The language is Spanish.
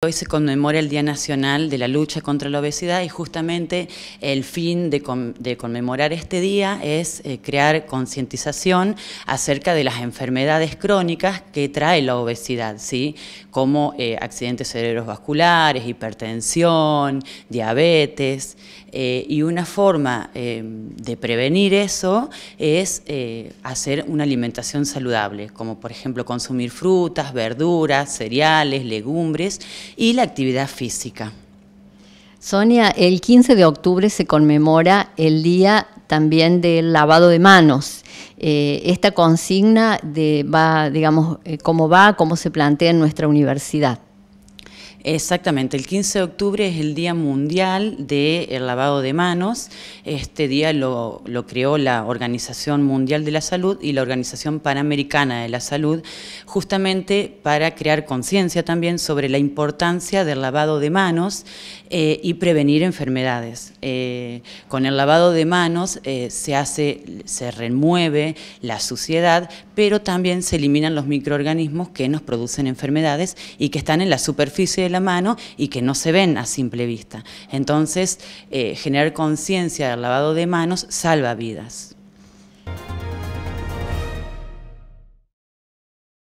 Hoy se conmemora el Día Nacional de la Lucha contra la Obesidad y justamente el fin de, conmemorar este día es eh, crear concientización acerca de las enfermedades crónicas que trae la obesidad, ¿sí? como eh, accidentes cerebrovasculares, hipertensión, diabetes, eh, y una forma de prevenir eso es hacer una alimentación saludable, como por ejemplo consumir frutas, verduras, cereales, legumbres, y la actividad física. Sonia, el 15 de octubre se conmemora el Día también del lavado de manos. Eh, esta consigna de, va, digamos, eh, cómo va, cómo se plantea en nuestra universidad. Exactamente, el 15 de octubre es el Día Mundial del Lavado de Manos. Este día lo, creó la Organización Mundial de la Salud y la Organización Panamericana de la Salud, justamente para crear conciencia también sobre la importancia del lavado de manos eh, y prevenir enfermedades. Eh, con el lavado de manos eh, se hace, se remueve la suciedad, pero también se eliminan los microorganismos que nos producen enfermedades y que están en la superficie la mano y que no se ven a simple vista. Entonces, eh, generar conciencia del lavado de manos salva vidas.